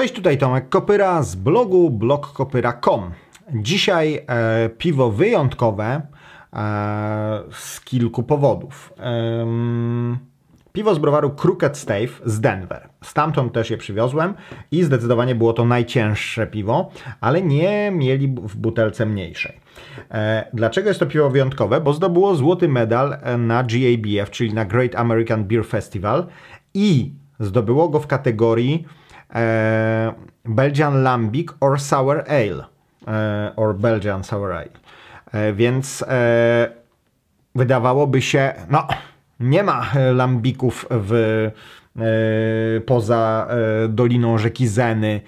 Cześć, tutaj Tomek Kopyra z blogu blogkopyra.com. Dzisiaj e, piwo wyjątkowe e, z kilku powodów. E, piwo z browaru Crooked Stave z Denver. Stamtąd też je przywiozłem i zdecydowanie było to najcięższe piwo, ale nie mieli w butelce mniejszej. E, dlaczego jest to piwo wyjątkowe? Bo zdobyło złoty medal e, na GABF, czyli na Great American Beer Festival i zdobyło go w kategorii E, Belgian Lambic or Sour Ale e, or Belgian Sour Ale. E, więc wydawałoby się, no nie ma lambików w, poza doliną rzeki Zeny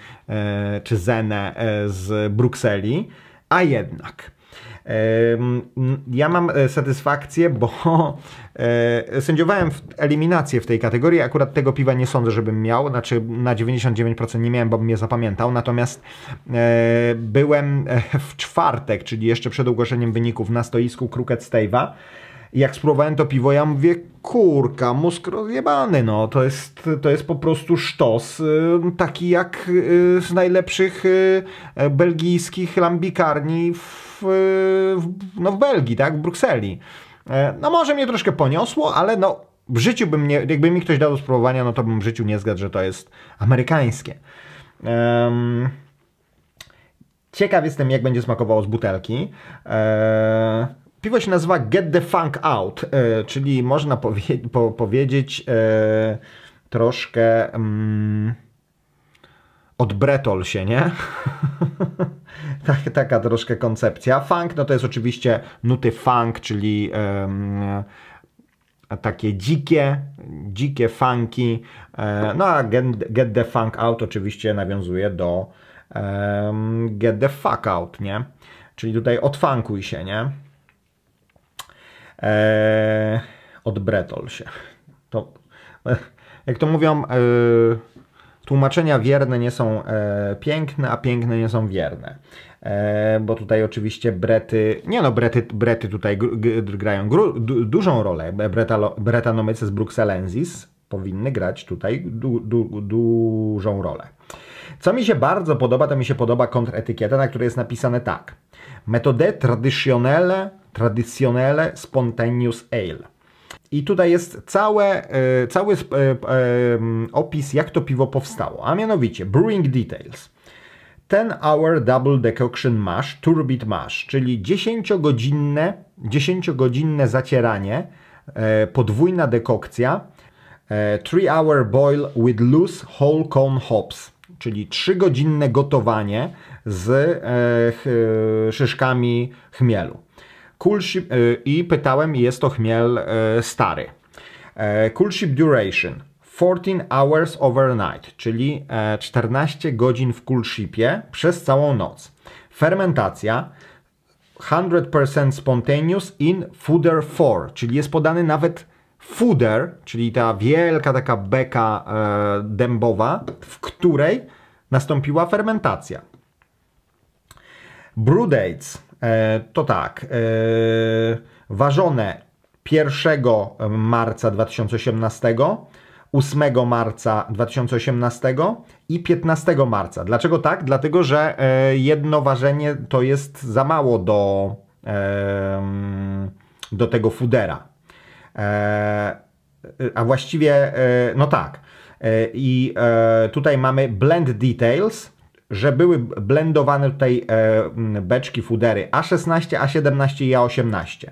czy Zenę z Brukseli, a jednak. Ja mam e, satysfakcję, bo e, sędziowałem eliminację w tej kategorii. Akurat tego piwa nie sądzę, żebym miał. Znaczy na 99% nie miałem, bo bym mnie zapamiętał. Natomiast e, byłem w czwartek, czyli jeszcze przed ogłoszeniem wyników na stoisku Crooked Stave'a jak spróbowałem to piwo, ja mówię, kurka, mózg rozjebany, no, to jest, to jest po prostu sztos, taki jak z najlepszych belgijskich lambikarni w w, no w Belgii, tak, w Brukseli. E, no może mnie troszkę poniosło, ale no w życiu bym nie, jakby mi ktoś dał do spróbowania, no to bym w życiu nie zgadł, że to jest amerykańskie. Um, ciekaw jestem, jak będzie smakowało z butelki. Eee, piwo się nazywa Get the Funk Out, e, czyli można powie po powiedzieć e, troszkę... Mm, odbretol się, nie? Tak, taka troszkę koncepcja. Funk, no to jest oczywiście nuty funk, czyli um, takie dzikie, dzikie funki. E, no a get, get, the funk out oczywiście nawiązuje do um, get the fuck out, nie? Czyli tutaj odfankuj się, nie? E, odbretol się. To, jak to mówią... E, Tłumaczenia wierne nie są e, piękne, a piękne nie są wierne. E, bo tutaj oczywiście brety, nie no, brety, brety tutaj grają gru, dużą rolę. Bretalo, bretanomyces bruxellensis powinny grać tutaj du, du, dużą rolę. Co mi się bardzo podoba, to mi się podoba kontretykieta, na której jest napisane tak. Metode traditionnelle, traditionnelle spontaneous ale. I tutaj jest całe, e, cały e, e, opis, jak to piwo powstało, a mianowicie Brewing Details. 10 Hour Double Decoction Mash, Turbid Mash, czyli 10-godzinne, 10-godzinne zacieranie, podwójna dekokcja, 3 Hour Boil with Loose Whole Cone Hops, czyli 3-godzinne gotowanie z szyszkami chmielu. Coolship e, i pytałem, jest to chmiel e, stary. Coolship e, duration 14 hours overnight, czyli 14 godzin w coolshipie przez całą noc. Fermentacja 100% spontaneous in fooder 4, czyli jest podany nawet fooder, czyli ta wielka taka beka dębowa, w której nastąpiła fermentacja. Brew dates E, to tak, e, ważone 1 marca 2018, 8 marca 2018 i 15 marca. Dlaczego tak? Dlatego, że e, jedno ważenie to jest za mało do, do tego fudera. A właściwie, no tak. I tutaj mamy blend details, że były blendowane tutaj e, beczki fudery A16, A17 i A18.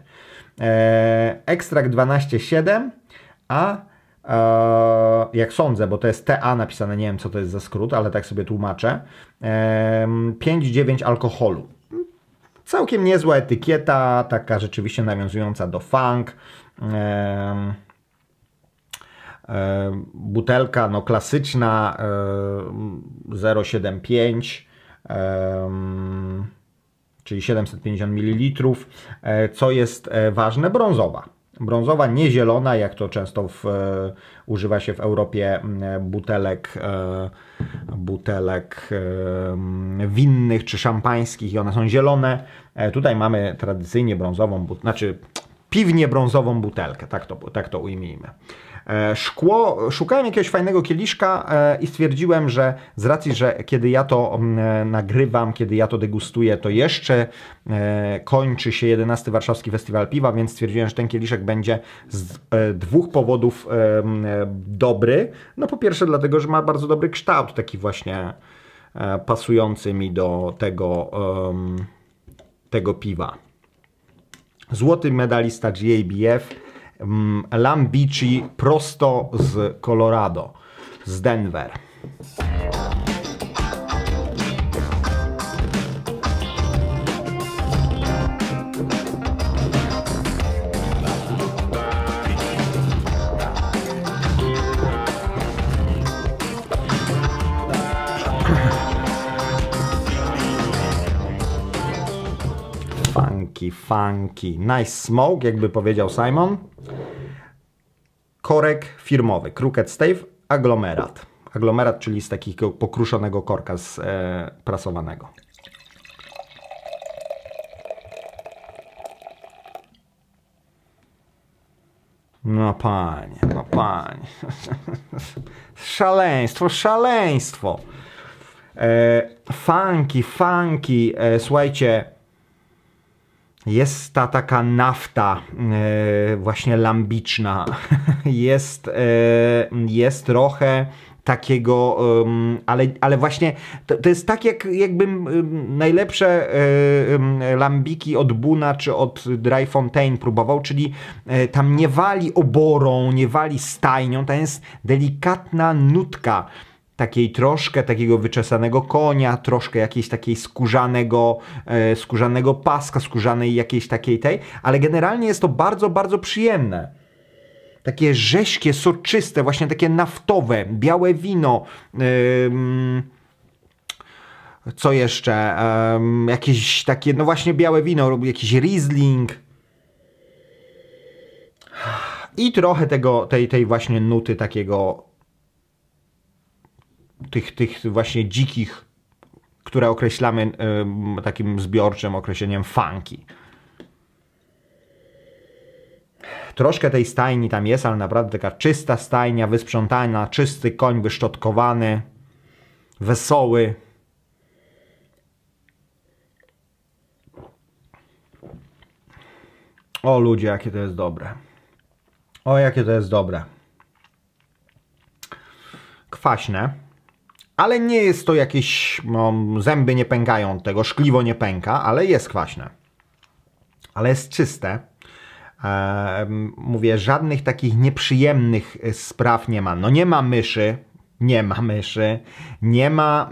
E, ekstrakt 12,7, a e, jak sądzę, bo to jest TA napisane, nie wiem co to jest za skrót, ale tak sobie tłumaczę, 5,9 alkoholu. Całkiem niezła etykieta, taka rzeczywiście nawiązująca do funk. E, butelka no klasyczna 075 e, e, czyli 750 ml, co jest ważne, brązowa. Brązowa, nie zielona, jak to często w, używa się w Europie butelek, butelek winnych czy szampańskich i one są zielone. Tutaj mamy tradycyjnie brązową, znaczy piwnie brązową butelkę, tak to, tak to ujmijmy. E, szkło, szukałem jakiegoś fajnego kieliszka e, i stwierdziłem, że z racji, że kiedy ja to mm, e, nagrywam, kiedy ja to degustuję, to jeszcze kończy się 11 Warszawski Festiwal Piwa, więc stwierdziłem, że ten kieliszek będzie z dwóch powodów dobry. No po pierwsze dlatego, że ma bardzo dobry kształt, taki właśnie pasujący mi do tego, tego piwa. Złoty medalista GABF Mm, Lambici prosto z Colorado, z Denver. Funky, funky. Nice smoke, jakby powiedział Simon. Korek firmowy, Crooked Stave Aglomerat. Aglomerat, czyli z takiego pokruszonego korka z, e, prasowanego. No panie, no panie. szaleństwo, szaleństwo. E, funky, funky. E, słuchajcie, jest ta taka nafta e, właśnie lambiczna. jest, e, jest trochę takiego, ale, ale właśnie to, to, jest tak jak jakbym najlepsze e, lambiki od Buna czy od Dry Fontaine próbował, czyli tam nie wali oborą, nie wali stajnią, to jest delikatna nutka takiej troszkę takiego wyczesanego konia, troszkę jakiejś takiej skórzanego, e, skórzanego paska, skórzanej jakiejś takiej tej, ale generalnie jest to bardzo, bardzo przyjemne takie rześkie, soczyste, właśnie takie naftowe, białe wino. Ym, co jeszcze? Ym, jakieś takie, no właśnie białe wino, jakiś Riesling. I trochę tego, tej, tej właśnie nuty takiego tych, tych właśnie dzikich, które określamy takim zbiorczym określeniem funky. Troszkę tej stajni tam jest, ale naprawdę taka czysta stajnia, wysprzątana, czysty koń wyszczotkowany, wesoły. O ludzie, jakie to jest dobre. O jakie to jest dobre. Kwaśne. Ale nie jest to jakieś, no, zęby nie pękają tego, szkliwo nie pęka, ale jest kwaśne. Ale jest czyste. Eee, mówię, żadnych takich nieprzyjemnych y, spraw nie ma. No nie ma myszy, nie ma myszy, nie ma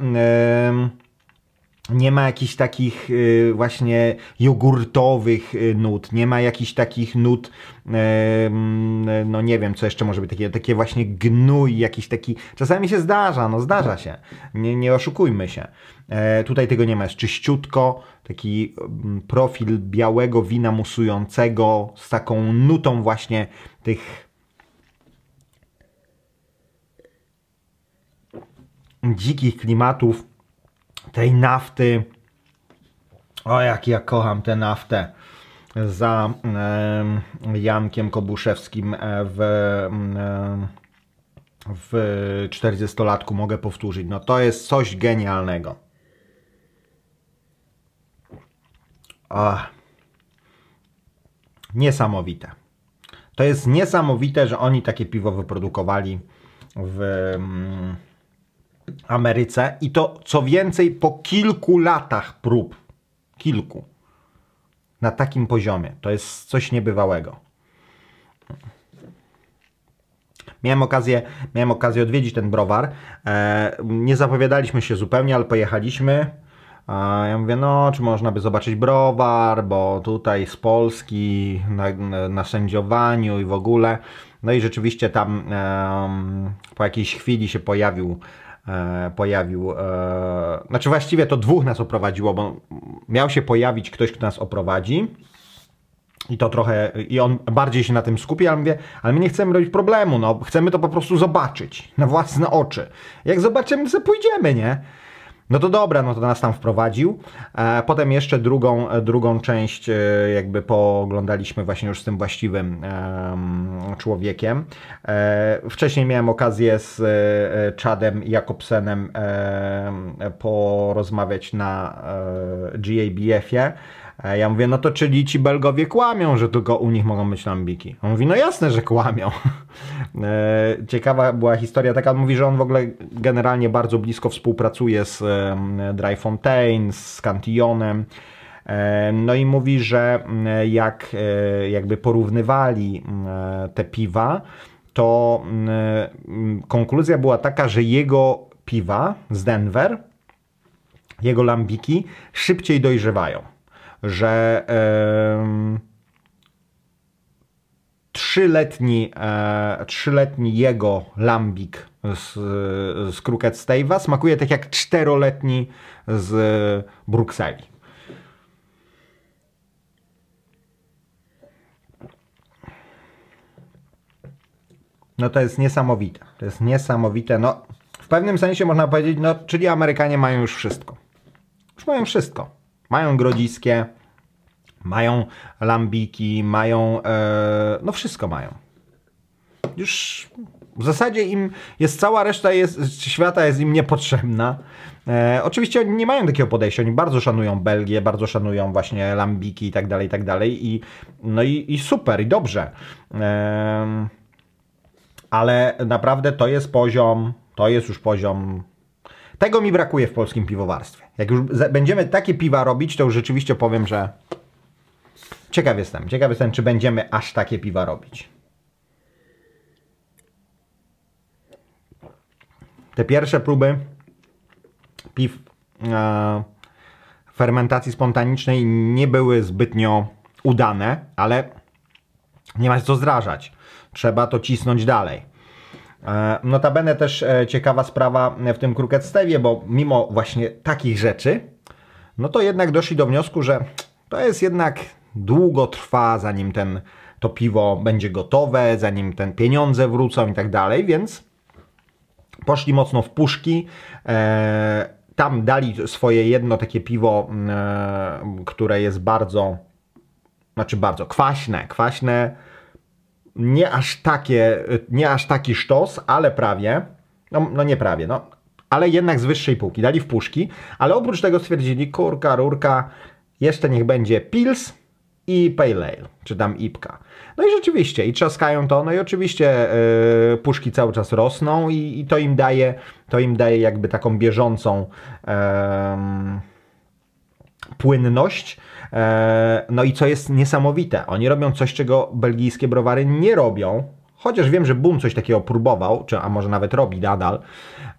nie ma jakichś takich y, właśnie jogurtowych y, nut, nie ma jakichś takich nut, no nie wiem, co jeszcze może być, takie, takie właśnie gnój, jakiś taki, czasami się zdarza, no zdarza się, nie, nie oszukujmy się. E, tutaj tego nie ma, jest czyściutko, taki mm, profil białego wina musującego z taką nutą właśnie tych dzikich klimatów, tej nafty. O, jak ja kocham tę naftę za e, Jankiem Kobuszewskim e, w, w 40-latku, mogę powtórzyć. No to jest coś genialnego. O, Niesamowite. To jest niesamowite, że oni takie piwo wyprodukowali w... Ameryce i to co więcej po kilku latach prób, kilku, na takim poziomie. To jest coś niebywałego. Miałem okazję, miałem okazję odwiedzić ten browar. E, nie zapowiadaliśmy się zupełnie, ale pojechaliśmy. A ja mówię, no czy można by zobaczyć browar, bo tutaj z Polski na, na sędziowaniu i w ogóle. No i rzeczywiście tam e, po jakiejś chwili się pojawił E, pojawił. E, znaczy właściwie to dwóch nas oprowadziło, bo miał się pojawić ktoś, kto nas oprowadzi. I to trochę, i on bardziej się na tym skupi, ale mówię, ale my nie chcemy robić problemu, no chcemy to po prostu zobaczyć na własne oczy. Jak zobaczymy, to pójdziemy, nie? No to dobra, no to nas tam wprowadził. E, potem jeszcze drugą, e, drugą część e, jakby pooglądaliśmy właśnie już z tym właściwym człowiekiem. Wcześniej miałem okazję z Chadem Jakobsenem porozmawiać na GABF-ie. Ja mówię, no to czyli ci Belgowie kłamią, że tylko u nich mogą być lambiki. On mówi, no jasne, że kłamią. E, ciekawa była historia taka, on mówi, że on w ogóle generalnie bardzo blisko współpracuje z Dry Fontaine, z Cantillonem. E, no i mówi, że mm, jak e, jakby porównywali mm, te piwa, to mm, konkluzja była taka, że jego piwa z Denver, jego lambiki szybciej dojrzewają że trzyletni, e, trzyletni jego lambik z, z Crooked Stave'a smakuje tak jak czteroletni z Brukseli. No to jest niesamowite. To jest niesamowite. No, w pewnym sensie można powiedzieć, no, czyli Amerykanie mają już wszystko. Już mają wszystko mają grodziskie, mają lambiki, mają, e, no wszystko mają. Już w zasadzie im jest cała reszta jest, świata jest im niepotrzebna. E, oczywiście oni nie mają takiego podejścia, oni bardzo szanują Belgię, bardzo szanują właśnie lambiki i tak dalej, i tak dalej. I, no i, i super, i dobrze. E, ale naprawdę to jest poziom, to jest już poziom tego mi brakuje w polskim piwowarstwie. Jak już będziemy takie piwa robić, to już rzeczywiście powiem, że ciekaw jestem. Ciekaw jestem, czy będziemy aż takie piwa robić. Te pierwsze próby piw e, fermentacji spontanicznej nie były zbytnio udane, ale nie ma się co zdrażać. Trzeba to cisnąć dalej. E, notabene też e, ciekawa sprawa e, w tym Crooked Stewie, bo mimo właśnie takich rzeczy, no to jednak doszli do wniosku, że to jest jednak długo trwa, zanim ten, to piwo będzie gotowe, zanim ten pieniądze wrócą i tak dalej, więc poszli mocno w puszki. Tam dali swoje jedno takie piwo, mm, które jest bardzo, znaczy bardzo kwaśne, kwaśne, nie aż takie, nie aż taki sztos, ale prawie, no, no nie prawie, no, ale jednak z wyższej półki, dali w puszki, ale oprócz tego stwierdzili, kurka, rurka, jeszcze niech będzie Pils i Pale Ale, czy tam Ipka. No i rzeczywiście, i trzaskają to, no i oczywiście yy, puszki cały czas rosną i, i, to im daje, to im daje jakby taką bieżącą yy, płynność, E, no i co jest niesamowite, oni robią coś, czego belgijskie browary nie robią, Chociaż wiem, że Boom coś takiego próbował, czy, a może nawet robi nadal,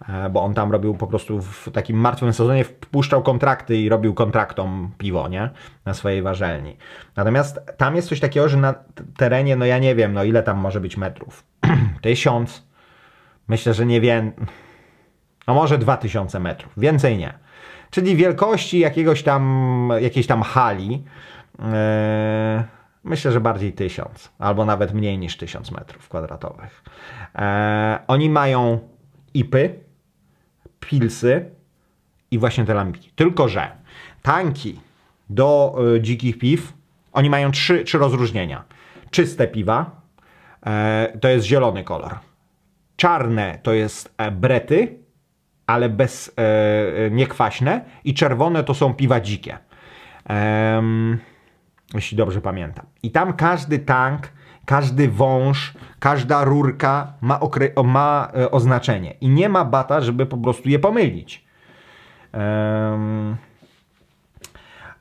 e, bo on tam robił po prostu w takim martwym sezonie, wpuszczał kontrakty i robił kontraktom piwo, nie? Na swojej warzelni. Natomiast tam jest coś takiego, że na terenie, no ja nie wiem, no ile tam może być metrów? Tysiąc? Myślę, że nie wiem. No może dwa tysiące metrów, więcej nie czyli wielkości jakiegoś tam, jakiejś tam hali. E, myślę, że bardziej 1000 albo nawet mniej niż 1000 metrów kwadratowych. E, oni mają ipy, pilsy i właśnie te lampki. Tylko, że tanki do e, dzikich piw, oni mają trzy, trzy rozróżnienia. Czyste piwa, to jest zielony kolor. Czarne to jest brety, ale bez e, e, niekwaśne i czerwone to są piwa dzikie. Ehm, jeśli dobrze pamiętam. I tam każdy tank, każdy wąż, każda rurka ma, ma e, oznaczenie. I nie ma bata, żeby po prostu je pomylić. Ehm,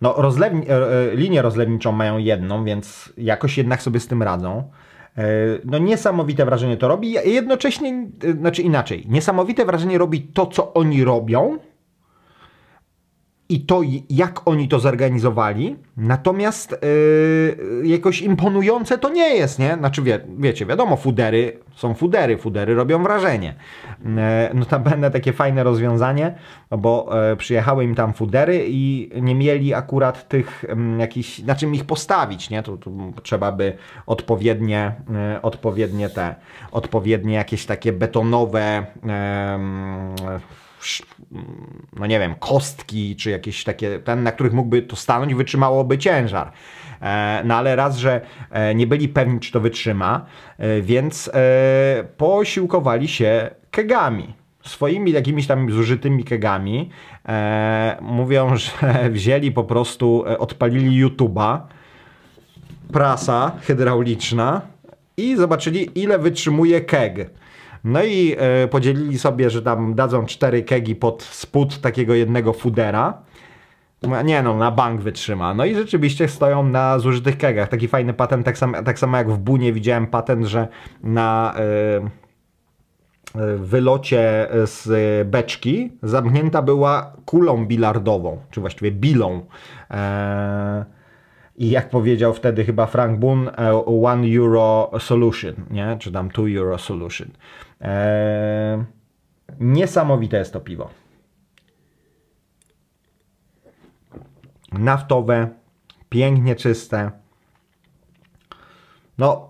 no, rozlewni e, e linię rozlewniczą mają jedną, więc jakoś jednak sobie z tym radzą. E, no niesamowite wrażenie to robi, jednocześnie, e, znaczy inaczej, niesamowite wrażenie robi to, co oni robią, i to, jak oni to zorganizowali, natomiast yy, jakoś imponujące to nie jest, nie? Znaczy, wie, wiecie, wiadomo, fudery są fudery, fudery robią wrażenie. Yy, notabene takie fajne rozwiązanie, no bo yy, przyjechały im tam fudery i nie mieli akurat tych yy, jakichś, na czym ich postawić, nie? To, to trzeba by odpowiednie, yy, odpowiednie te, odpowiednie jakieś takie betonowe yy, no nie wiem, kostki czy jakieś takie, ten, na których mógłby to stanąć, wytrzymałoby ciężar. E, no ale raz, że e, nie byli pewni, czy to wytrzyma, e, więc posiłkowali się kegami swoimi jakimiś tam zużytymi kegami. mówią, że wzięli po prostu, odpalili YouTube'a, prasa hydrauliczna i zobaczyli ile wytrzymuje keg. No i y, podzielili sobie, że tam dadzą cztery kegi pod spód takiego jednego fudera. Nie no, na bank wytrzyma. No i rzeczywiście stoją na zużytych kegach. Taki fajny patent, tak, samo, tak samo jak w Bunie widziałem patent, że na... Y, wylocie z beczki zamknięta była kulą bilardową, czy właściwie bilą i jak powiedział wtedy chyba Frank Boone, e, one euro solution, nie? czy tam two euro solution. Eee, niesamowite jest to piwo. Naftowe, pięknie czyste. No,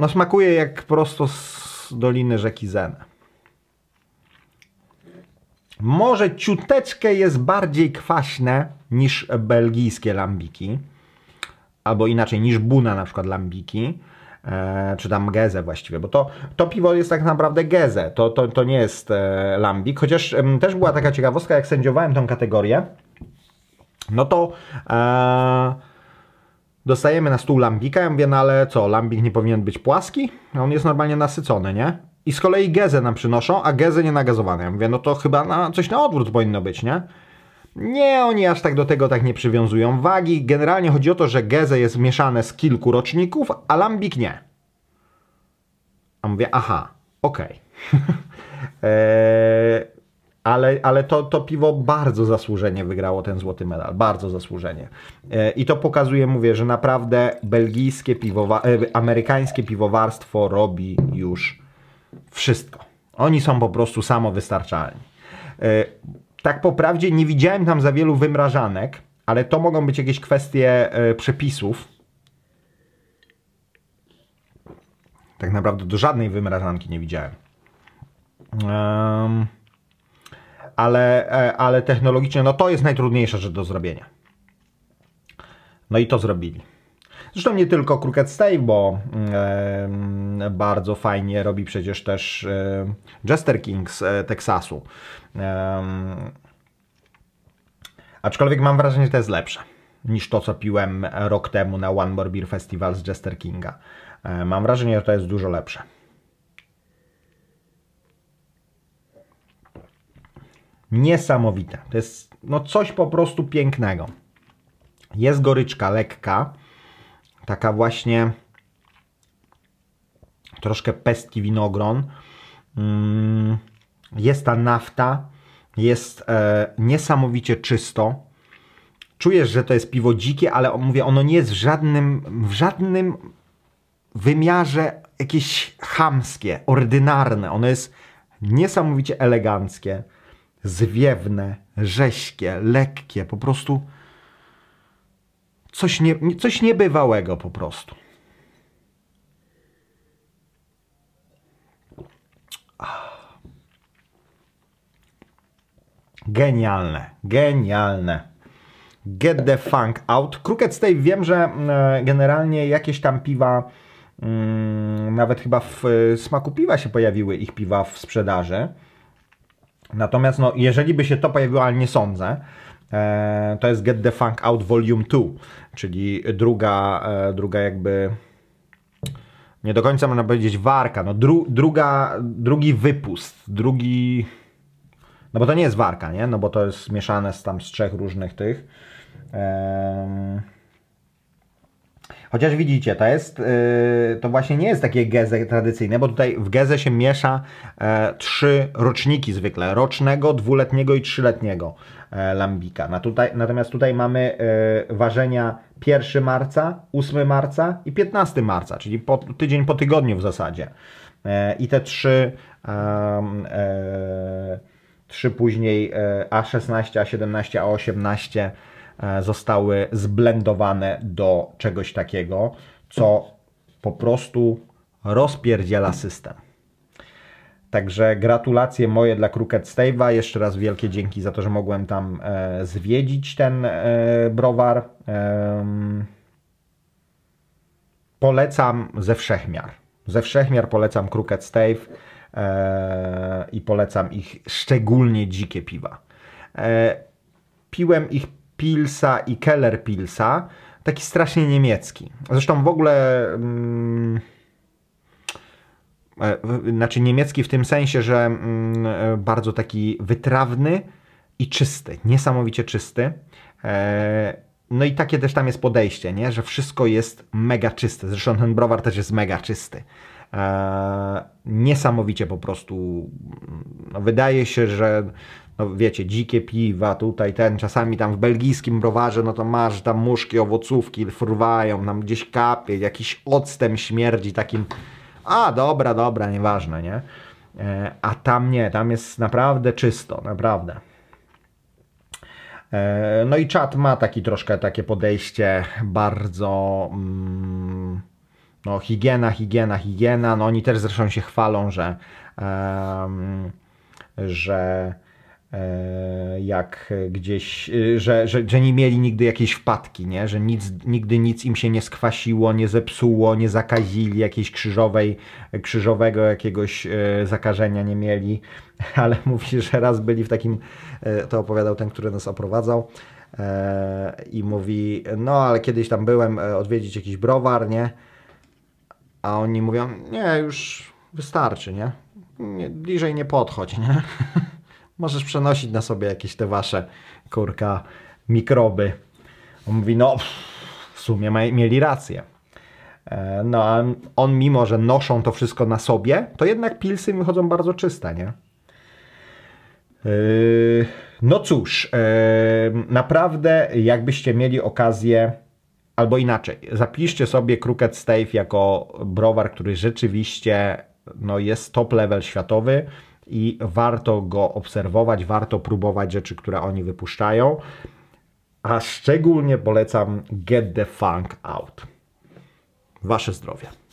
no smakuje jak prosto z doliny rzeki Zen. Może ciuteczkę jest bardziej kwaśne niż belgijskie lambiki albo inaczej niż Buna na przykład Lambiki, e, czy tam Gezę właściwie, bo to, to piwo jest tak naprawdę Gezę, to, to, to nie jest e, Lambik, chociaż e, też była taka ciekawostka, jak sędziowałem tą kategorię, no to e, dostajemy na stół Lambika, ja mówię, no ale co, Lambik nie powinien być płaski? On jest normalnie nasycony, nie? I z kolei Gezę nam przynoszą, a Gezę nie nagazowane. Ja mówię, no to chyba na, coś na odwrót powinno być, nie? Nie, oni aż tak do tego tak nie przywiązują wagi. Generalnie chodzi o to, że Geze jest mieszane z kilku roczników, a Lambik nie. A mówię, aha, okej. Okay. eee, ale ale to, to piwo bardzo zasłużenie wygrało ten złoty medal. Bardzo zasłużenie. Eee, I to pokazuje, mówię, że naprawdę belgijskie piwowa- e, amerykańskie piwowarstwo robi już wszystko. Oni są po prostu samowystarczalni. Eee, tak po prawdzie nie widziałem tam za wielu wymrażanek, ale to mogą być jakieś kwestie e, przepisów. Tak naprawdę do żadnej wymrażanki nie widziałem. Um, ale, e, ale technologicznie, no to jest najtrudniejsza rzecz do zrobienia. No i to zrobili. Zresztą nie tylko Crooked Stay, bo e, bardzo fajnie robi przecież też e, Jester King z e, Teksasu. aczkolwiek mam wrażenie, że to jest lepsze niż to, co piłem rok temu na One More Beer Festival z Jester Kinga. E, mam wrażenie, że to jest dużo lepsze. Niesamowite. To jest no coś po prostu pięknego. Jest goryczka lekka, taka właśnie troszkę pestki winogron. Mm, jest ta nafta, jest e, niesamowicie czysto. Czujesz, że to jest piwo dzikie, ale mówię, ono nie jest w żadnym, w żadnym wymiarze jakieś chamskie, ordynarne. Ono jest niesamowicie eleganckie, zwiewne, rześkie, lekkie, po prostu coś, nie, coś niebywałego po prostu. Ah. Genialne, genialne. Get the funk out. Crooked tej wiem, że mm, generalnie jakieś tam piwa, mm, nawet chyba w y, smaku piwa się pojawiły ich piwa w sprzedaży. Natomiast no, jeżeli by się to pojawiło, ale nie sądzę, E, to jest Get the Funk Out Volume 2, czyli druga, e, druga jakby nie do końca można powiedzieć warka, no dru, druga, drugi wypust, drugi, no bo to nie jest warka, nie, no bo to jest mieszane z tam z trzech różnych tych. Eee... Chociaż widzicie, to jest, y, to właśnie nie jest takie geze tradycyjne, bo tutaj w geze się miesza e, trzy roczniki zwykle, rocznego, dwuletniego i trzyletniego e, lambika. Na tutaj, natomiast tutaj mamy e, ważenia 1 marca, 8 marca i 15 marca, czyli po, tydzień po tygodniu w zasadzie. I te trzy, trzy później A16, A17, A18 E, zostały zblendowane do czegoś takiego, co po prostu rozpierdziela system. Także gratulacje moje dla Crooked Stave'a. Jeszcze raz wielkie dzięki za to, że mogłem tam e, zwiedzić ten e, browar. E, polecam ze wszechmiar. Ze wszechmiar polecam Crooked Stave e, i polecam ich szczególnie dzikie piwa. E, piłem ich Pilsa i Keller Pilsa, taki strasznie niemiecki. Zresztą w ogóle. Mm, e, znaczy niemiecki w tym sensie, że mm, e, bardzo taki wytrawny i czysty, niesamowicie czysty. E, no i takie też tam jest podejście, nie? że wszystko jest mega czyste. Zresztą ten browar też jest mega czysty. niesamowicie po prostu. Mm, no wydaje się, że no wiecie, dzikie piwa, tutaj ten, czasami tam w belgijskim browarze, no to masz tam muszki, owocówki, fruwają, tam gdzieś kapie, jakiś octem śmierdzi takim, a dobra, dobra, nieważne, nie? E, a tam nie, tam jest naprawdę czysto, naprawdę. E, no i czat ma taki troszkę takie podejście bardzo... Mm, no, higiena, higiena, higiena. No, oni też zresztą się chwalą, że, um, że E, jak gdzieś, e, że, że, że nie mieli nigdy jakiejś wpadki, nie? że nic, nigdy nic im się nie skwasiło, nie zepsuło, nie zakazili jakiejś krzyżowej, krzyżowego jakiegoś e, zakażenia nie mieli, ale mówi, że raz byli w takim, to opowiadał ten, który nas oprowadzał, i mówi, no ale kiedyś tam byłem odwiedzić jakiś browar, nie? A oni mówią, nie, już wystarczy, nie? nie bliżej nie podchodź, nie? możesz przenosić na sobie jakieś te wasze, kurka, mikroby. On mówi, no w sumie mieli rację. E, no a on mimo, że noszą to wszystko na sobie, to jednak pilsy wychodzą bardzo czyste, nie? E, no cóż, e, naprawdę jakbyście mieli okazję, albo inaczej, zapiszcie sobie Crooked Stave jako browar, który rzeczywiście no, jest top level światowy i warto go obserwować, warto próbować rzeczy, które oni wypuszczają. A szczególnie polecam Get the Funk Out. Wasze zdrowie.